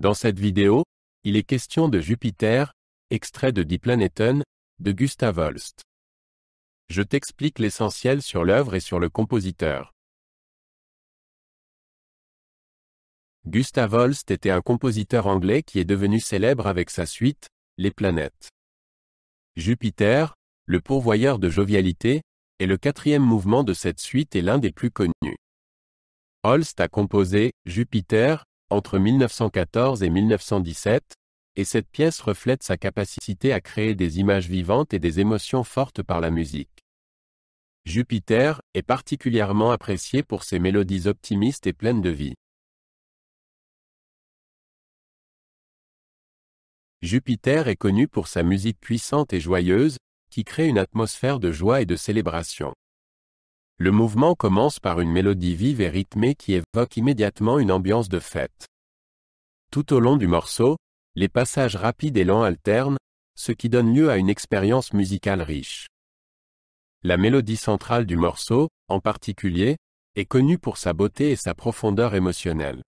Dans cette vidéo, il est question de Jupiter, extrait de Die Planeten, de Gustav Holst. Je t'explique l'essentiel sur l'œuvre et sur le compositeur. Gustav Holst était un compositeur anglais qui est devenu célèbre avec sa suite, Les planètes. Jupiter, le pourvoyeur de jovialité, est le quatrième mouvement de cette suite et l'un des plus connus. Holst a composé Jupiter, entre 1914 et 1917, et cette pièce reflète sa capacité à créer des images vivantes et des émotions fortes par la musique. Jupiter est particulièrement apprécié pour ses mélodies optimistes et pleines de vie. Jupiter est connu pour sa musique puissante et joyeuse, qui crée une atmosphère de joie et de célébration. Le mouvement commence par une mélodie vive et rythmée qui évoque immédiatement une ambiance de fête. Tout au long du morceau, les passages rapides et lents alternent, ce qui donne lieu à une expérience musicale riche. La mélodie centrale du morceau, en particulier, est connue pour sa beauté et sa profondeur émotionnelle.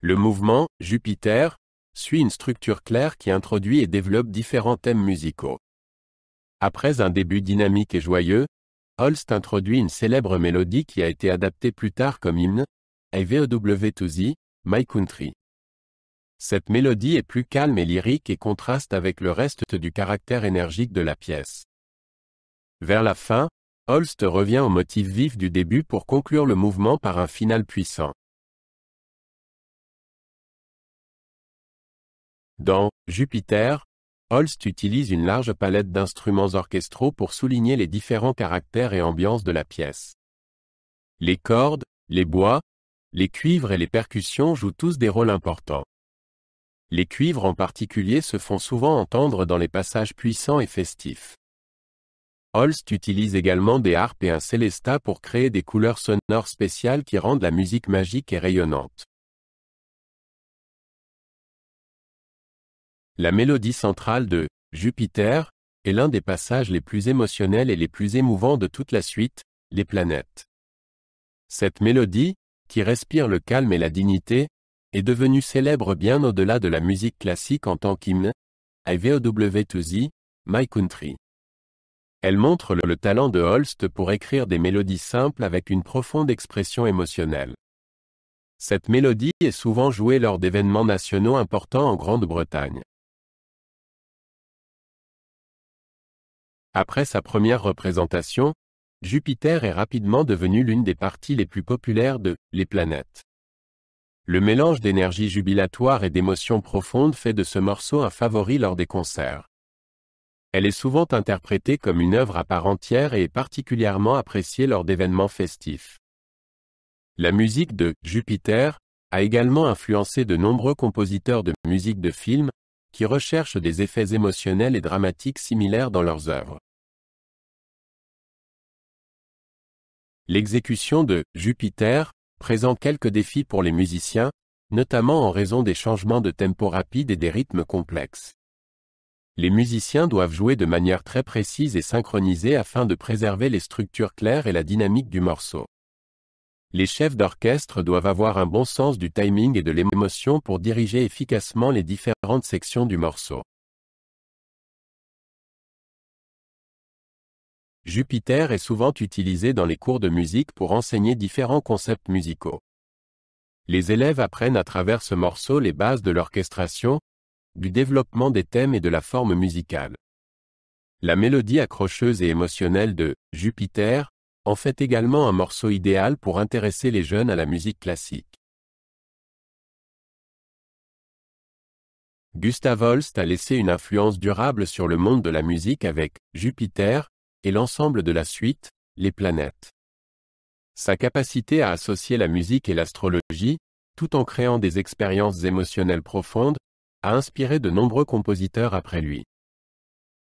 Le mouvement, Jupiter, suit une structure claire qui introduit et développe différents thèmes musicaux. Après un début dynamique et joyeux, Holst introduit une célèbre mélodie qui a été adaptée plus tard comme hymne, ivew 2 z My Country. Cette mélodie est plus calme et lyrique et contraste avec le reste du caractère énergique de la pièce. Vers la fin, Holst revient au motif vif du début pour conclure le mouvement par un final puissant. Dans Jupiter, Holst utilise une large palette d'instruments orchestraux pour souligner les différents caractères et ambiances de la pièce. Les cordes, les bois, les cuivres et les percussions jouent tous des rôles importants. Les cuivres en particulier se font souvent entendre dans les passages puissants et festifs. Holst utilise également des harpes et un célesta pour créer des couleurs sonores spéciales qui rendent la musique magique et rayonnante. La mélodie centrale de Jupiter est l'un des passages les plus émotionnels et les plus émouvants de toute la suite, Les planètes. Cette mélodie, qui respire le calme et la dignité, est devenue célèbre bien au-delà de la musique classique en tant qu'hymne, I 2 Z, My Country. Elle montre le talent de Holst pour écrire des mélodies simples avec une profonde expression émotionnelle. Cette mélodie est souvent jouée lors d'événements nationaux importants en Grande-Bretagne. Après sa première représentation, Jupiter est rapidement devenu l'une des parties les plus populaires de Les planètes. Le mélange d'énergie jubilatoire et d'émotions profondes fait de ce morceau un favori lors des concerts. Elle est souvent interprétée comme une œuvre à part entière et est particulièrement appréciée lors d'événements festifs. La musique de Jupiter a également influencé de nombreux compositeurs de musique de films qui recherchent des effets émotionnels et dramatiques similaires dans leurs œuvres. L'exécution de Jupiter présente quelques défis pour les musiciens, notamment en raison des changements de tempo rapides et des rythmes complexes. Les musiciens doivent jouer de manière très précise et synchronisée afin de préserver les structures claires et la dynamique du morceau. Les chefs d'orchestre doivent avoir un bon sens du timing et de l'émotion pour diriger efficacement les différentes sections du morceau. Jupiter est souvent utilisé dans les cours de musique pour enseigner différents concepts musicaux. Les élèves apprennent à travers ce morceau les bases de l'orchestration, du développement des thèmes et de la forme musicale. La mélodie accrocheuse et émotionnelle de Jupiter en fait également un morceau idéal pour intéresser les jeunes à la musique classique. Gustav Holst a laissé une influence durable sur le monde de la musique avec Jupiter et l'ensemble de la suite, les planètes. Sa capacité à associer la musique et l'astrologie, tout en créant des expériences émotionnelles profondes, a inspiré de nombreux compositeurs après lui.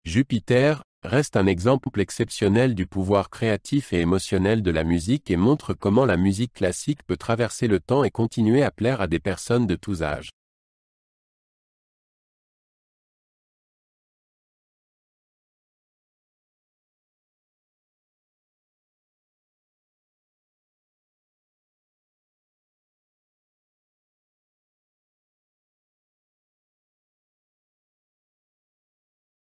Jupiter reste un exemple exceptionnel du pouvoir créatif et émotionnel de la musique et montre comment la musique classique peut traverser le temps et continuer à plaire à des personnes de tous âges.